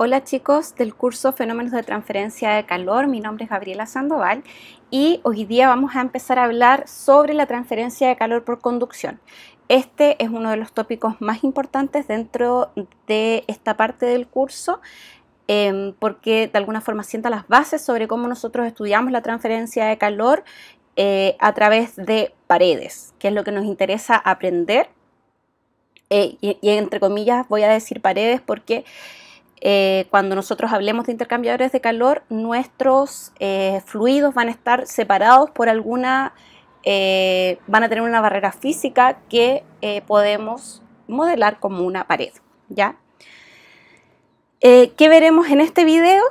Hola chicos del curso Fenómenos de Transferencia de Calor, mi nombre es Gabriela Sandoval y hoy día vamos a empezar a hablar sobre la transferencia de calor por conducción. Este es uno de los tópicos más importantes dentro de esta parte del curso em, porque de alguna forma sienta las bases sobre cómo nosotros estudiamos la transferencia de calor eh, a través de paredes, que es lo que nos interesa aprender. Eh, y entre comillas voy a decir paredes porque... Eh, cuando nosotros hablemos de intercambiadores de calor, nuestros eh, fluidos van a estar separados por alguna, eh, van a tener una barrera física que podemos modelar como una pared. ¿ya? ¿Qué veremos en este video?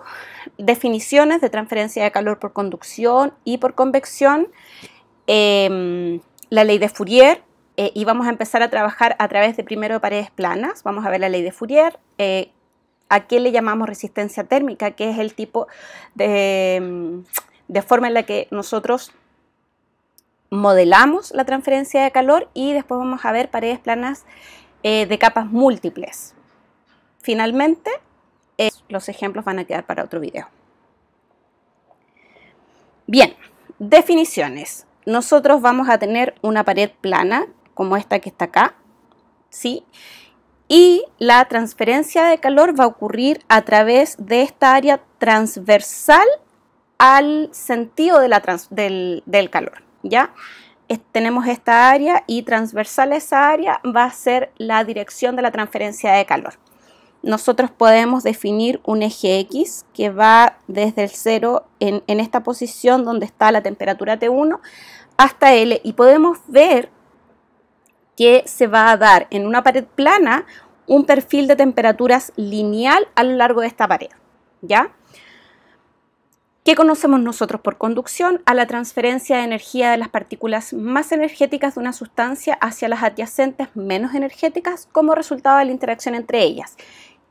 Definiciones de transferencia de calor por conducción y por convección, em, la ley de Fourier, y vamos a empezar a trabajar a través de primero paredes planas. Vamos a ver la ley de Fourier, ¿A qué le llamamos resistencia térmica? Que es el tipo mm, de, forma en la que nosotros modelamos la transferencia de calor y después vamos a ver paredes planas eh, de capas múltiples. Finalmente, los ejemplos van a quedar para otro video. Bien, definiciones. Nosotros vamos a tener una pared plana como esta que está acá, ¿sí? y la transferencia de calor va a ocurrir a través de esta área transversal al sentido de la del, calor. ¿ya? tenemos esta área y transversal a esa área va a ser la dirección de la transferencia de calor. Nosotros podemos definir un eje X que va desde el 0 en, en esta posición donde está la temperatura T1 hasta L y podemos ver que se va a dar en una pared plana un perfil de temperaturas lineal a lo largo de esta pared. ¿Ya? ¿Qué conocemos nosotros por conducción? A la transferencia de energía de las partículas más energéticas de una sustancia hacia las adyacentes menos energéticas como resultado de la interacción entre ellas.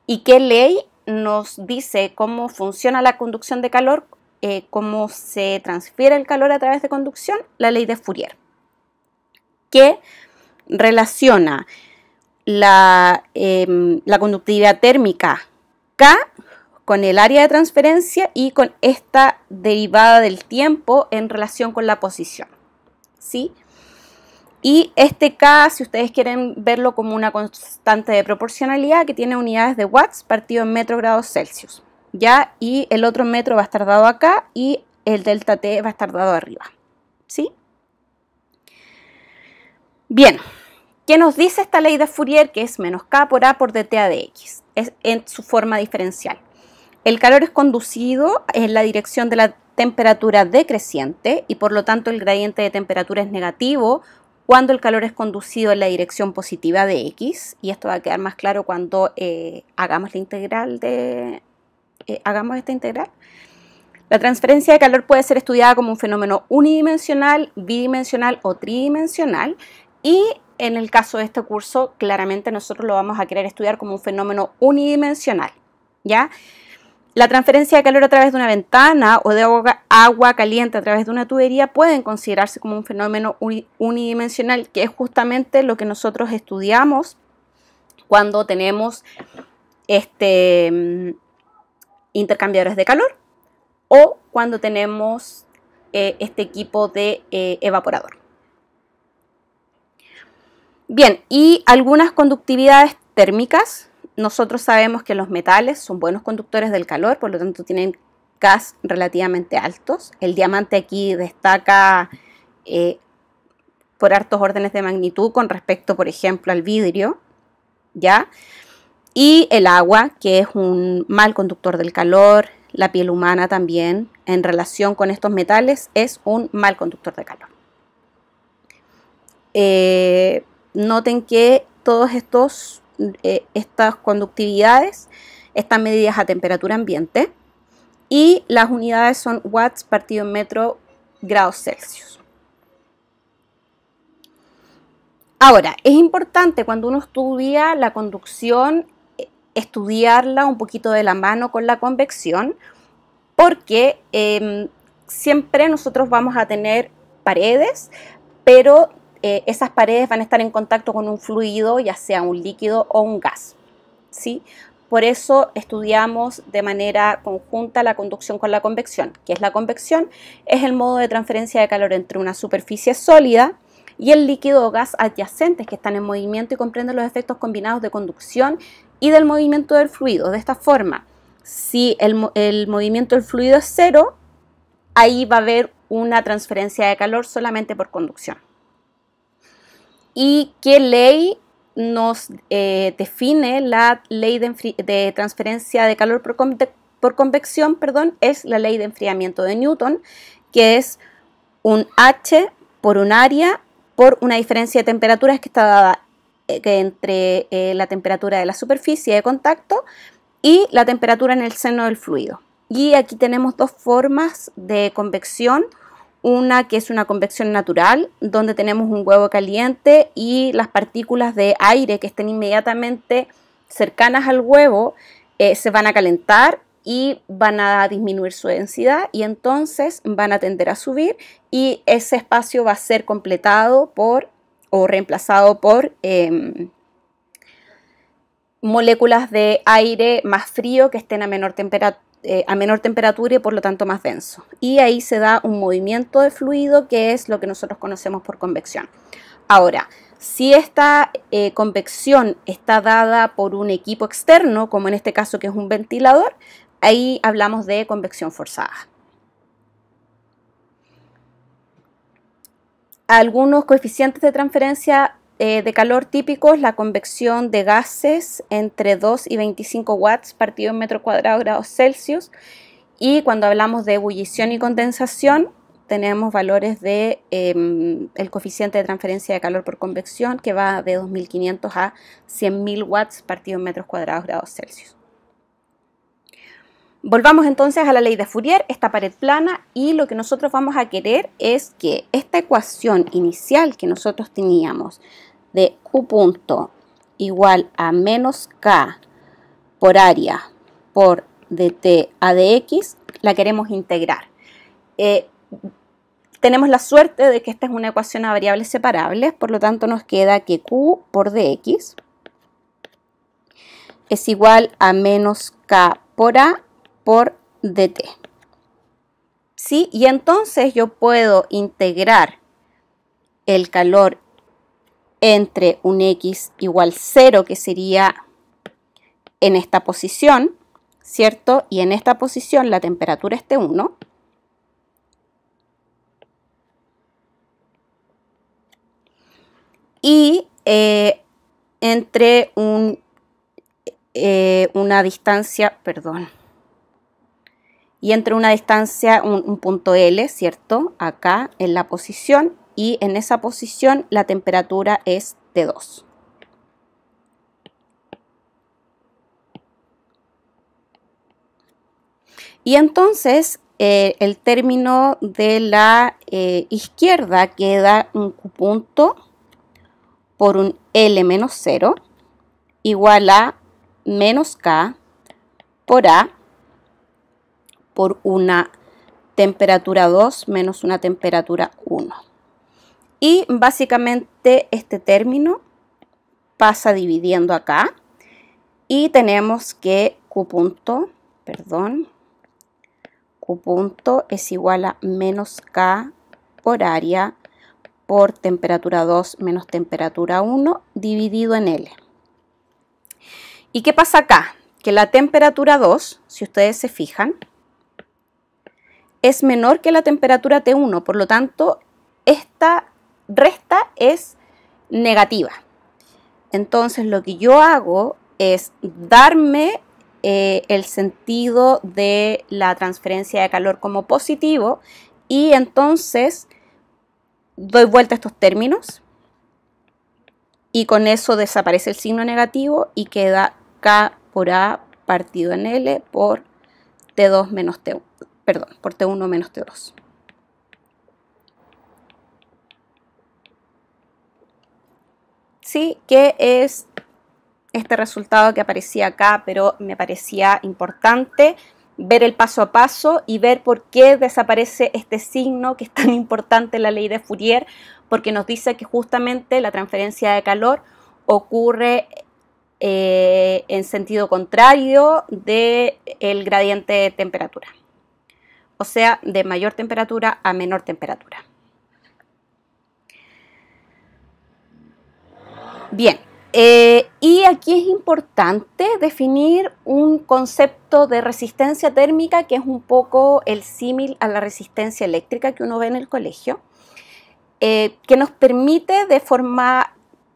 ¿Y qué ley nos dice cómo funciona la conducción de calor, eh, cómo se transfiere el calor a través de conducción? La ley de Fourier, que relaciona em, la, conductividad térmica K con el área de transferencia y con esta derivada del tiempo en relación con la posición. ¿Sí? Y este K, si ustedes quieren verlo como una constante de proporcionalidad que tiene unidades de watts partido en metro grados Celsius. ¿Ya? Y el otro metro va a estar dado acá y el delta T va a estar dado arriba. ¿Sí? Bien, ¿qué nos dice esta ley de Fourier? Que es menos K por A por a de X, es en su forma diferencial. El calor es conducido en la dirección de la temperatura decreciente y por lo tanto el gradiente de temperatura es negativo cuando el calor es conducido en la dirección positiva de x y esto va a quedar más claro cuando eh, hagamos la integral de eh, hagamos esta integral. La transferencia de calor puede ser estudiada como un fenómeno unidimensional, bidimensional o tridimensional y en el caso de este curso, claramente nosotros lo vamos a querer estudiar como un fenómeno unidimensional, ¿ya? La transferencia de calor a través de una ventana o de agua, caliente a través de una tubería pueden considerarse como un fenómeno unidimensional, que es justamente lo que nosotros estudiamos cuando tenemos este, mm, intercambiadores de calor o cuando tenemos eh, este equipo de eh, evaporador. Bien, y algunas conductividades térmicas. Nosotros sabemos que los metales son buenos conductores del calor, por lo tanto tienen gas relativamente altos. El diamante aquí destaca eh, por hartos órdenes de magnitud con respecto, por ejemplo, al vidrio, ¿ya? Y el agua, que es un mal conductor del calor, la piel humana también, en relación con estos metales, es un mal conductor de calor. Eh, noten que todas estos, eh, estas conductividades están medidas a temperatura ambiente y las unidades son watts partido en metro grados Celsius. Ahora, es importante cuando uno estudia la conducción eh, estudiarla un poquito de la mano con la convección porque em, siempre nosotros vamos a tener paredes, pero eh, esas paredes van a estar en contacto con un fluido, ya sea un líquido o un gas. Por eso estudiamos de manera conjunta la conducción con la convección, que es la convección, es el modo de transferencia de calor entre una superficie sólida y el líquido o gas adyacentes que están en movimiento y comprenden los efectos combinados de conducción y del movimiento del fluido. De esta forma, si el movimiento del fluido es cero, ahí va a haber una transferencia de calor solamente por conducción y qué ley nos eh, define la ley de, transferencia de calor por, convección, perdón, es la ley de enfriamiento de Newton, que es un H por un área por una diferencia de temperaturas que está dada eh, entre eh, la temperatura de la superficie de contacto y la temperatura en el seno del fluido. Y aquí tenemos dos formas de convección una que es una convección natural, donde tenemos un huevo caliente y las partículas de aire que estén inmediatamente cercanas al huevo eh, se van a calentar y van a disminuir su densidad y entonces van a tender a subir y ese espacio va a ser completado por o reemplazado por em, moléculas de aire más frío que estén a menor temperatura eh, a menor temperatura y por lo tanto más denso. Y ahí se da un movimiento de fluido que es lo que nosotros conocemos por convección. Ahora, si esta eh, convección está dada por un equipo externo, como en este caso que es un ventilador, ahí hablamos de convección forzada. Algunos coeficientes de transferencia eh, de calor es la convección de gases entre 2 y 25 watts partido en metro cuadrado grados Celsius. Y cuando hablamos de ebullición y condensación, tenemos valores de em, el coeficiente de transferencia de calor por convección que va de 2500 a 100.000 watts partido en metros cuadrados grados Celsius. Volvamos entonces a la ley de Fourier, esta pared plana, y lo que nosotros vamos a querer es que esta ecuación inicial que nosotros teníamos de Q punto igual a menos K por área por dt a dx, la queremos integrar. Eh, tenemos la suerte de que esta es una ecuación a variables separables, por lo tanto nos queda que Q por dx es igual a menos K por A por dt. ¿Sí? Y entonces yo puedo integrar el calor entre un x igual 0, que sería en esta posición, ¿cierto? Y en esta posición la temperatura es 1 Y eh, entre un, eh, una distancia, perdón, y entre una distancia, un, un punto L, ¿cierto? Acá en la posición y en esa posición la temperatura es de 2. Y entonces eh, el término de la eh, izquierda queda un punto por un L menos 0 igual a menos K por A por una temperatura 2 menos una temperatura 1. Y básicamente este término pasa dividiendo acá y tenemos que Q punto, perdón, Q punto es igual a menos K por área por temperatura 2 menos temperatura 1 dividido en L. ¿Y qué pasa acá? Que la temperatura 2, si ustedes se fijan, es menor que la temperatura T1, por lo tanto, esta resta es negativa. Entonces lo que yo hago es darme eh, el sentido de la transferencia de calor como positivo y entonces doy vuelta a estos términos y con eso desaparece el signo negativo y queda K por A partido en L por T2 menos t por T1 menos T2. ¿sí? Que es este resultado que aparecía acá, pero me parecía importante ver el paso a paso y ver por qué desaparece este signo que es tan importante en la ley de Fourier, porque nos dice que justamente la transferencia de calor ocurre eh, en sentido contrario del el gradiente de temperatura, o sea, de mayor temperatura a menor temperatura. Bien, eh, y aquí es importante definir un concepto de resistencia térmica que es un poco el símil a la resistencia eléctrica que uno ve en el colegio, eh, que nos permite de forma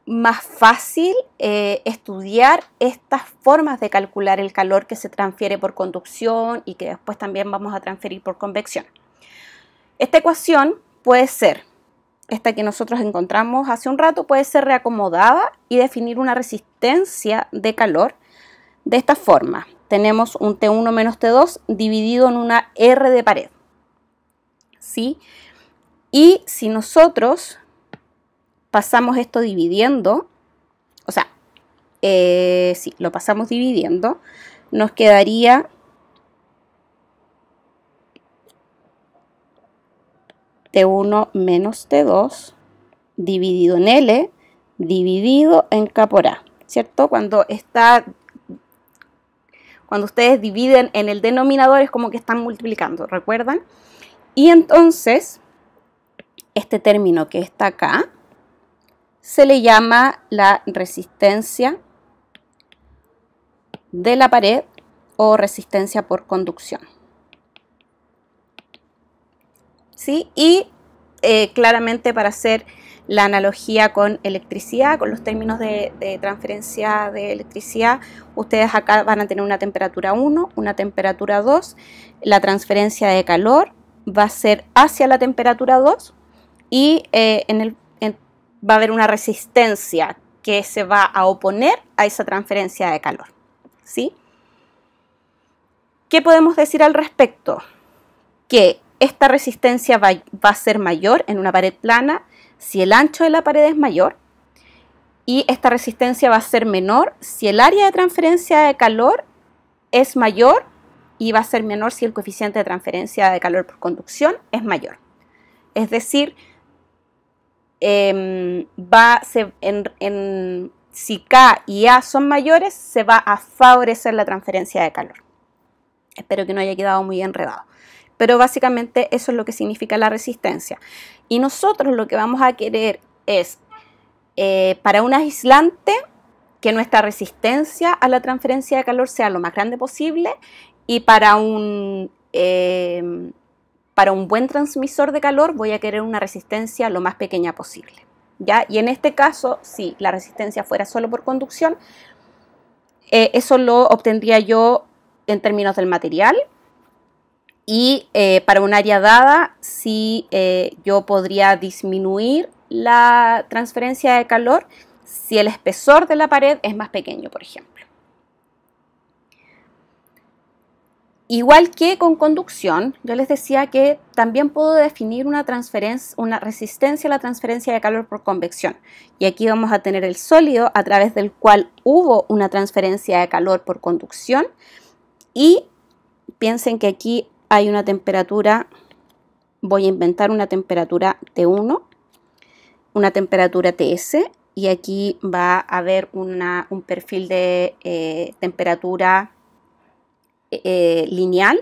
más fácil eh, estudiar estas formas de calcular el calor que se transfiere por conducción y que después también vamos a transferir por convección. Esta ecuación puede ser esta que nosotros encontramos hace un rato, puede ser reacomodada y definir una resistencia de calor de esta forma. Tenemos un T1 menos T2 dividido en una R de pared. ¿Sí? Y si nosotros pasamos esto dividiendo, o sea, si eh, sí, lo pasamos dividiendo, nos quedaría T1 menos T2 dividido en L dividido en K por A, ¿cierto? Cuando está cuando ustedes dividen en el denominador es como que están multiplicando, ¿recuerdan? Y entonces, este término que está acá se le llama la resistencia de la pared o resistencia por conducción. Y eh, claramente para hacer la analogía con electricidad, con los términos de, transferencia de electricidad, ustedes acá van a tener una temperatura 1, una temperatura 2, la transferencia de calor va a ser hacia la temperatura 2 y eh, en el, va a haber una resistencia que se va a oponer a esa transferencia de calor. ¿sí? ¿Qué podemos decir al respecto? Que esta resistencia va, a ser mayor en una pared plana si el ancho de la pared es mayor y esta resistencia va a ser menor si el área de transferencia de calor es mayor y va a ser menor si el coeficiente de transferencia de calor por conducción es mayor. Es decir, em, si K y A son mayores, se va a favorecer la transferencia de calor. Espero que no haya quedado muy enredado pero básicamente eso es lo que significa la resistencia. Y nosotros lo que vamos a querer es, eh, para un aislante, que nuestra resistencia a la transferencia de calor sea lo más grande posible y para un, eh, para un buen transmisor de calor voy a querer una resistencia lo más pequeña posible. ¿ya? Y en este caso, si la resistencia fuera solo por conducción, eh, eso lo obtendría yo en términos del material y eh, para un área dada, si eh, yo podría disminuir la transferencia de calor si el espesor de la pared es más pequeño, por ejemplo. Igual que con conducción, yo les decía que también puedo definir una, transferencia, una resistencia a la transferencia de calor por convección. Y aquí vamos a tener el sólido a través del cual hubo una transferencia de calor por conducción. Y piensen que aquí hay una temperatura, voy a inventar una temperatura T1, una temperatura TS y aquí va a haber un perfil de eh, temperatura eh, lineal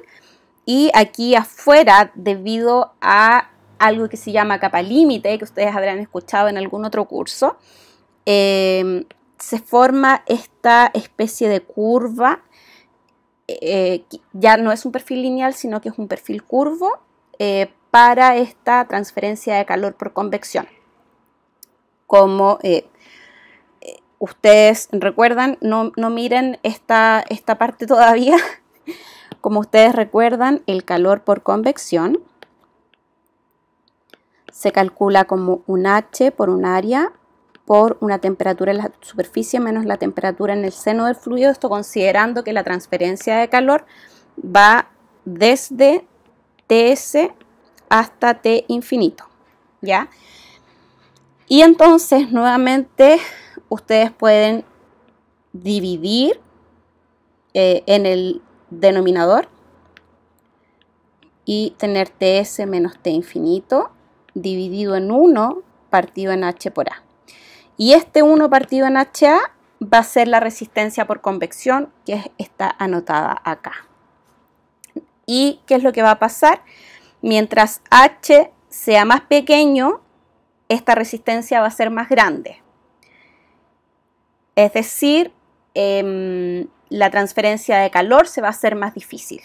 y aquí afuera debido a algo que se llama capa límite que ustedes habrán escuchado en algún otro curso eh, se forma esta especie de curva eh, ya no es un perfil lineal, sino que es un perfil curvo eh, para esta transferencia de calor por convección. Como eh, ustedes recuerdan, no, miren esta, esta parte todavía. Como ustedes recuerdan, el calor por convección se calcula como un H por un área por una temperatura en la superficie menos la temperatura en el seno del fluido, esto considerando que la transferencia de calor va desde TS hasta T infinito, ¿ya? Y entonces, nuevamente, ustedes pueden dividir eh, en el denominador y tener TS menos T infinito dividido en 1 partido en H por A. Y este 1 partido en HA va a ser la resistencia por convección que está anotada acá. ¿Y qué es lo que va a pasar? Mientras H sea más pequeño, esta resistencia va a ser más grande. Es decir, em, la transferencia de calor se va a hacer más difícil.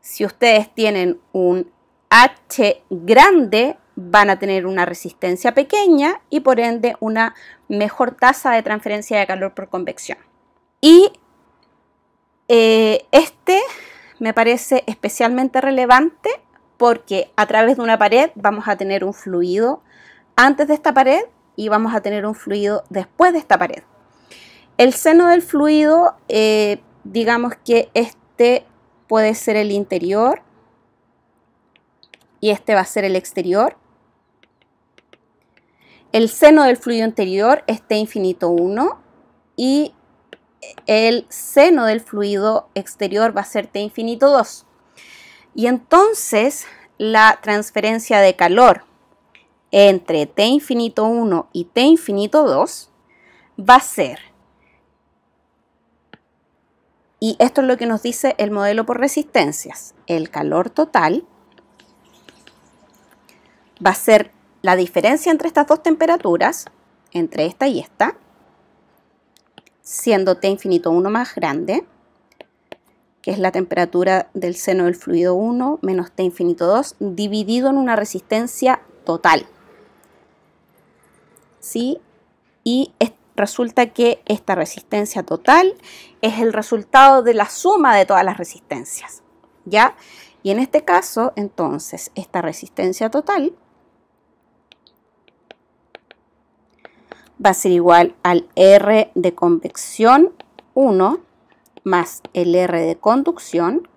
Si ustedes tienen un H grande, van a tener una resistencia pequeña y por ende una mejor tasa de transferencia de calor por convección. Y eh, este me parece especialmente relevante porque a través de una pared vamos a tener un fluido antes de esta pared y vamos a tener un fluido después de esta pared. El seno del fluido, eh, digamos que este puede ser el interior y este va a ser el exterior el seno del fluido interior es T infinito 1 y el seno del fluido exterior va a ser T infinito 2. Y entonces la transferencia de calor entre T infinito 1 y T infinito 2 va a ser, y esto es lo que nos dice el modelo por resistencias, el calor total va a ser la diferencia entre estas dos temperaturas, entre esta y esta, siendo T infinito 1 más grande, que es la temperatura del seno del fluido 1 menos T infinito 2, dividido en una resistencia total. ¿Sí? Y resulta que esta resistencia total es el resultado de la suma de todas las resistencias. ¿Ya? Y en este caso, entonces, esta resistencia total va a ser igual al R de convección 1 más el R de conducción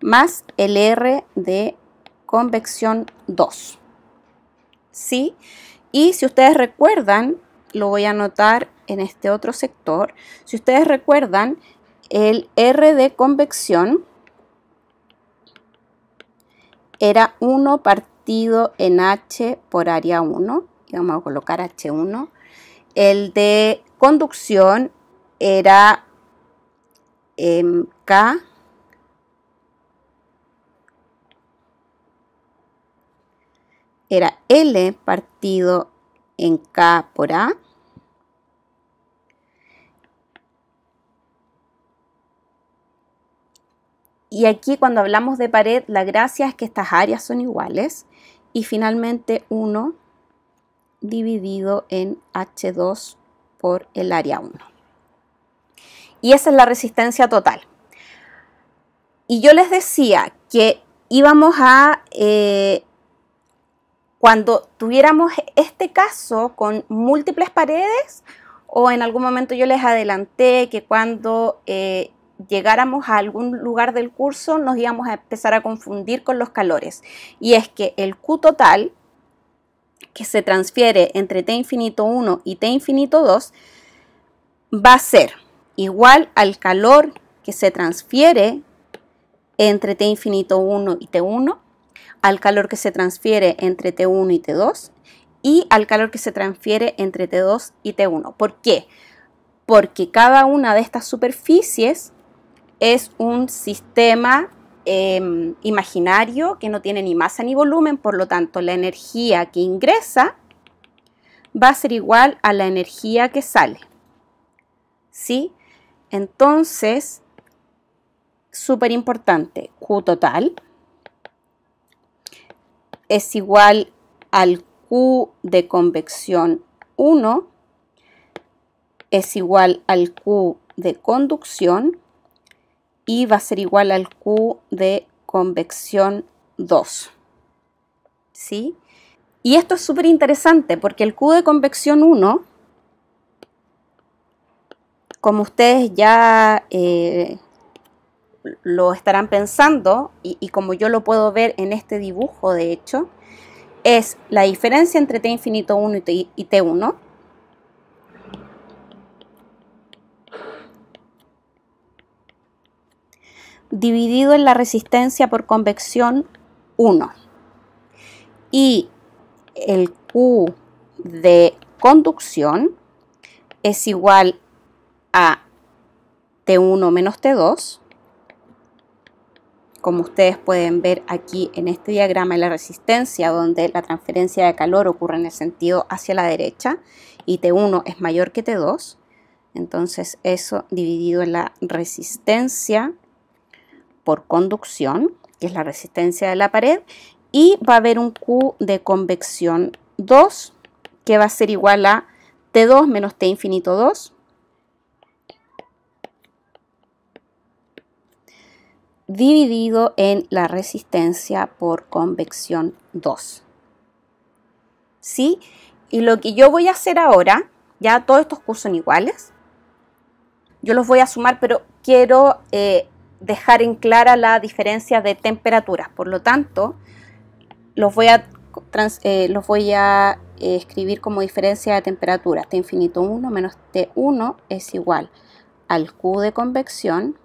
más el R de convección 2. ¿Sí? Y si ustedes recuerdan, lo voy a anotar en este otro sector, si ustedes recuerdan, el R de convección era 1 partido en H por área 1, y vamos a colocar H1, el de conducción era em, K. Era L partido en K por A. Y aquí cuando hablamos de pared, la gracia es que estas áreas son iguales. Y finalmente uno dividido en H2 por el área 1. Y esa es la resistencia total. Y yo les decía que íbamos a, eh, cuando tuviéramos este caso con múltiples paredes, o en algún momento yo les adelanté que cuando eh, llegáramos a algún lugar del curso nos íbamos a empezar a confundir con los calores. Y es que el Q total que se transfiere entre t infinito 1 y t infinito 2 va a ser igual al calor que se transfiere entre t infinito 1 y t1, al calor que se transfiere entre t1 y t2 y al calor que se transfiere entre t2 y t1. ¿Por qué? Porque cada una de estas superficies es un sistema Em, imaginario que no tiene ni masa ni volumen, por lo tanto la energía que ingresa va a ser igual a la energía que sale. ¿Sí? Entonces, súper importante, Q total es igual al Q de convección 1 es igual al Q de conducción y va a ser igual al Q de convección 2. ¿Sí? Y esto es súper interesante porque el Q de convección 1, como ustedes ya eh, lo estarán pensando y, como yo lo puedo ver en este dibujo de hecho, es la diferencia entre T infinito 1 y, y T1 dividido en la resistencia por convección 1. Y el Q de conducción es igual a T1 menos T2. Como ustedes pueden ver aquí en este diagrama de la resistencia donde la transferencia de calor ocurre en el sentido hacia la derecha y T1 es mayor que T2. Entonces eso dividido en la resistencia por conducción, que es la resistencia de la pared, y va a haber un Q de convección 2, que va a ser igual a T2 menos T infinito 2, dividido en la resistencia por convección 2. ¿Sí? Y lo que yo voy a hacer ahora, ya todos estos cursos son iguales, yo los voy a sumar, pero quiero eh, dejar en clara la diferencia de temperaturas. Por lo tanto, los voy a, eh, los voy a eh, escribir como diferencia de temperatura. T infinito 1 menos T1 es igual al Q de convección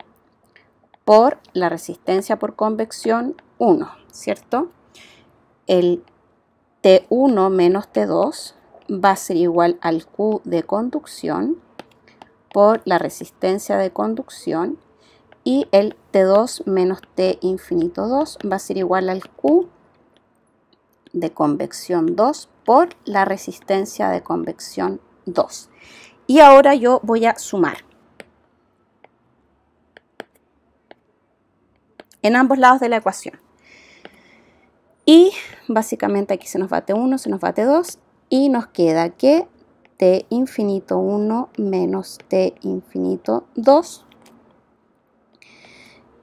por la resistencia por convección 1, ¿cierto? El T1 menos T2 va a ser igual al Q de conducción por la resistencia de conducción y el T2 menos T infinito 2 va a ser igual al Q de convección 2 por la resistencia de convección 2. Y ahora yo voy a sumar. en ambos lados de la ecuación. Y básicamente aquí se nos va T1, se nos va T2 y nos queda que T infinito 1 menos T infinito 2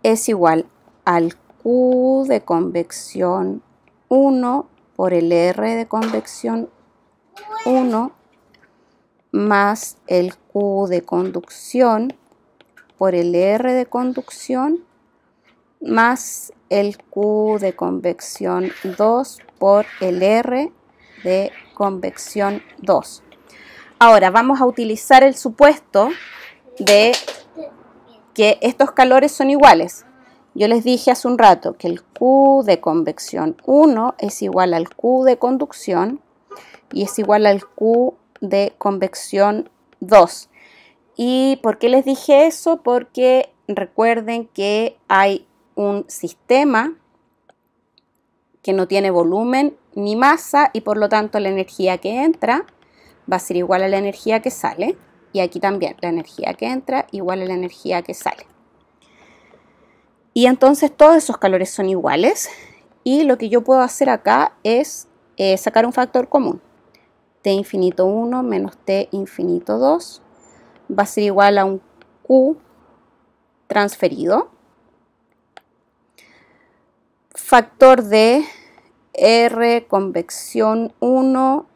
es igual al Q de convección 1 por el R de convección 1 más el Q de conducción por el R de conducción más el Q de convección 2 por el R de convección 2. Ahora vamos a utilizar el supuesto de que estos calores son iguales. Yo les dije hace un rato que el Q de convección 1 es igual al Q de conducción y es igual al Q de convección 2. ¿Y por qué les dije eso? Porque recuerden que hay un sistema que no tiene volumen ni masa y por lo tanto la energía que entra va a ser igual a la energía que sale. Y aquí también la energía que entra igual a la energía que sale. Y entonces todos esos calores son iguales y lo que yo puedo hacer acá es eh, sacar un factor común. T infinito 1 menos T infinito 2 va a ser igual a un Q transferido. Factor de R convección 1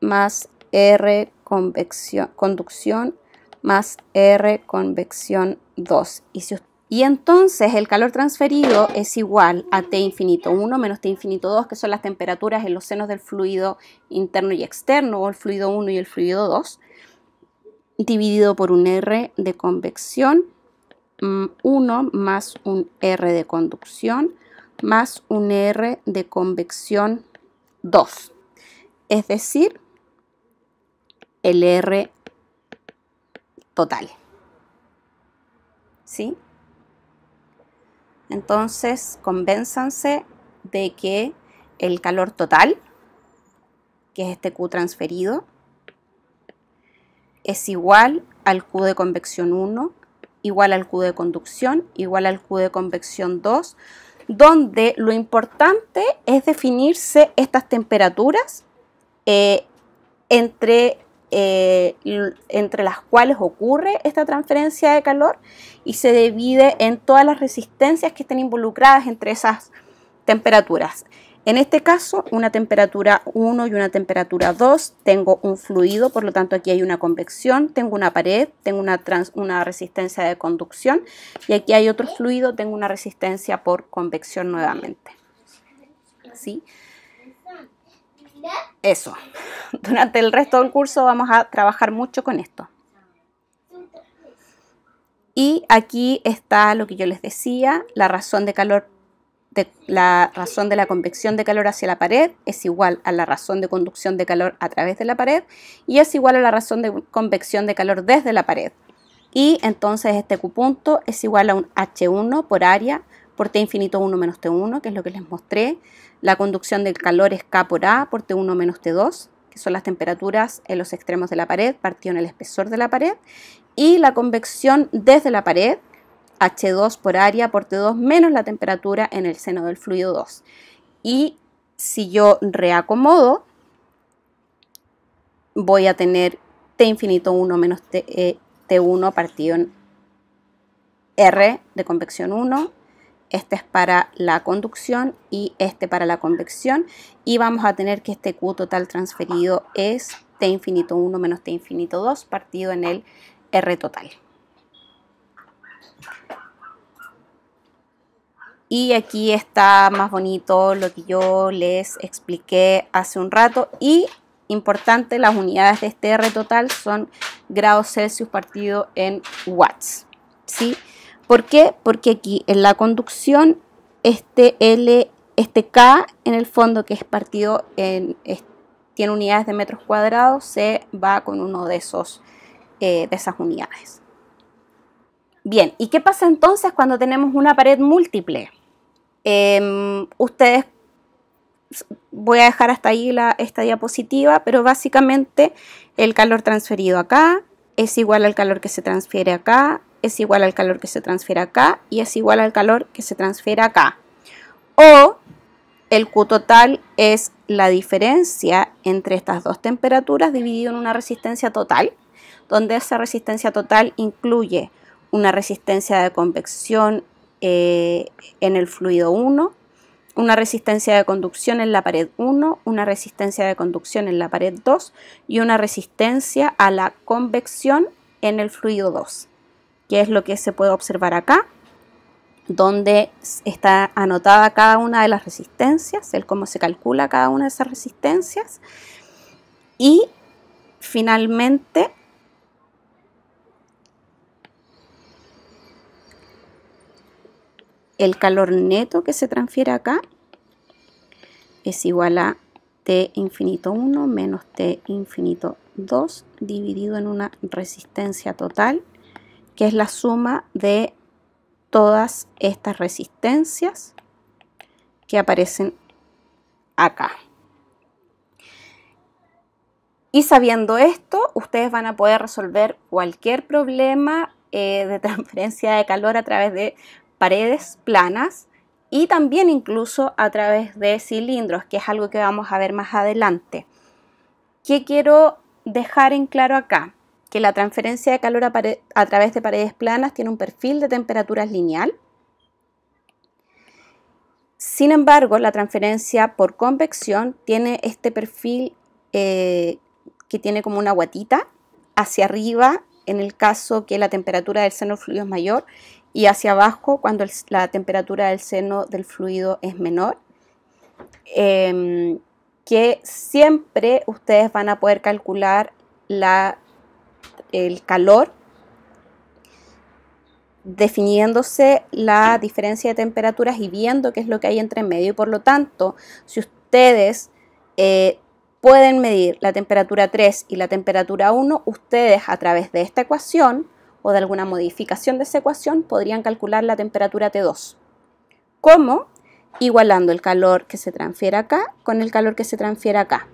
más R convección, conducción más R convección 2. Y, y, entonces el calor transferido es igual a T infinito 1 menos T infinito 2, que son las temperaturas en los senos del fluido interno y externo, o el fluido 1 y el fluido 2, dividido por un R de convección 1 mm, más un R de conducción más un R de convección 2. Es decir, el R total. ¿Sí? Entonces, convénzanse de que el calor total, que es este Q transferido, es igual al Q de convección 1, igual al Q de conducción, igual al Q de convección 2, donde lo importante es definirse estas temperaturas eh, entre eh, entre las cuales ocurre esta transferencia de calor y se divide en todas las resistencias que estén involucradas entre esas temperaturas. En este caso, una temperatura 1 y una temperatura 2, tengo un fluido, por lo tanto aquí hay una convección, tengo una pared, tengo una, una resistencia de conducción y aquí hay otro fluido, tengo una resistencia por convección nuevamente. ¿Sí? Eso. Durante el resto del curso vamos a trabajar mucho con esto. Y aquí está lo que yo les decía, la razón de calor la razón de la convección de calor hacia la pared es igual a la razón de conducción de calor a través de la pared y es igual a la razón de convección de calor desde la pared. Y entonces este Q punto es igual a un H1 por área por T infinito 1 menos T1, que es lo que les mostré. La conducción del calor es K por A por T1 menos T2, que son las temperaturas en los extremos de la pared, partido en el espesor de la pared. Y la convección desde la pared, H2 por área por T2 menos la temperatura en el seno del fluido 2. Y si yo reacomodo, voy a tener T infinito 1 menos T, eh, T1 partido en R de convección 1 este es para la conducción y este para la convección y vamos a tener que este Q total transferido es T infinito 1 menos T infinito 2 partido en el R total. Y aquí está más bonito lo que yo les expliqué hace un rato y importante las unidades de este R total son grados Celsius partido en watts. ¿sí? ¿Por qué? Porque aquí en la conducción este L, este K en el fondo que es partido en, tiene unidades de metros cuadrados, se va con uno de, esos, eh, de esas unidades. Bien, ¿y qué pasa entonces cuando tenemos una pared múltiple? Em, ustedes, voy a dejar hasta ahí esta diapositiva, pero básicamente el calor transferido acá es igual al calor que se transfiere acá, es igual al calor que se transfiere acá y es igual al calor que se transfiere acá. O el Q total es la diferencia entre estas dos temperaturas dividido en una resistencia total, donde esa resistencia total incluye una resistencia de convección eh, en el fluido 1, una resistencia de conducción en la pared 1, una resistencia de conducción en la pared 2 y una resistencia a la convección en el fluido 2 que es lo que se puede observar acá, donde está anotada cada una de las resistencias, el cómo se calcula cada una de esas resistencias. Y finalmente, el calor neto que se transfiere acá es igual a T infinito 1 menos T infinito 2 dividido en una resistencia total que es la suma de todas estas resistencias que aparecen acá. Y sabiendo esto, ustedes van a poder resolver cualquier problema eh, de transferencia de calor a través de paredes planas y también incluso a través de cilindros, que es algo que vamos a ver más adelante. ¿Qué quiero dejar en claro acá? que la transferencia de calor a, través de paredes planas tiene un perfil de temperaturas lineal. Sin embargo, la transferencia por convección tiene este perfil eh, que tiene como una guatita hacia arriba en el caso que la temperatura del seno fluido es mayor y hacia abajo cuando la temperatura del seno del fluido es menor. Em, que siempre ustedes van a poder calcular la el calor, definiéndose la diferencia de temperaturas y viendo qué es lo que hay entre medio. Y por lo tanto, si ustedes eh, pueden medir la temperatura 3 y la temperatura 1, ustedes a través de esta ecuación o de alguna modificación de esa ecuación podrían calcular la temperatura T2. ¿Cómo? Igualando el calor que se transfiere acá con el calor que se transfiere acá.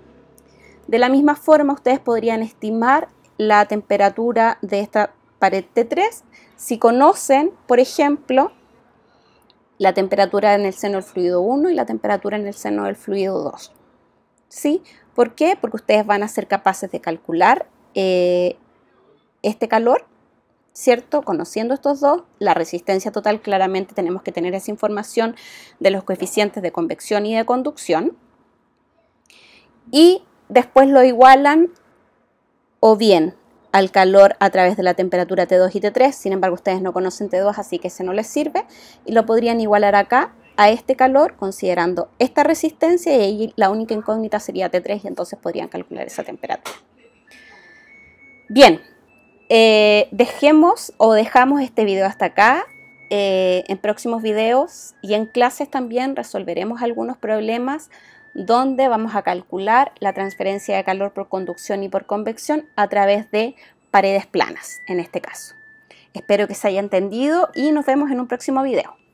De la misma forma, ustedes podrían estimar la temperatura de esta pared T3. Si conocen, por ejemplo, la temperatura en el seno del fluido 1 y la temperatura en el seno del fluido 2. ¿Sí? ¿Por qué? Porque ustedes van a ser capaces de calcular eh, este calor, ¿cierto? Conociendo estos dos, la resistencia total, claramente tenemos que tener esa información de los coeficientes de convección y de conducción. Y después lo igualan o bien al calor a través de la temperatura T2 y T3, sin embargo ustedes no conocen T2 así que ese no les sirve y lo podrían igualar acá a este calor considerando esta resistencia y ahí la única incógnita sería T3 y entonces podrían calcular esa temperatura. Bien, eh, dejemos o dejamos este video hasta acá. Eh, en próximos videos y en clases también resolveremos algunos problemas donde vamos a calcular la transferencia de calor por conducción y por convección a través de paredes planas, en este caso. Espero que se haya entendido y nos vemos en un próximo video.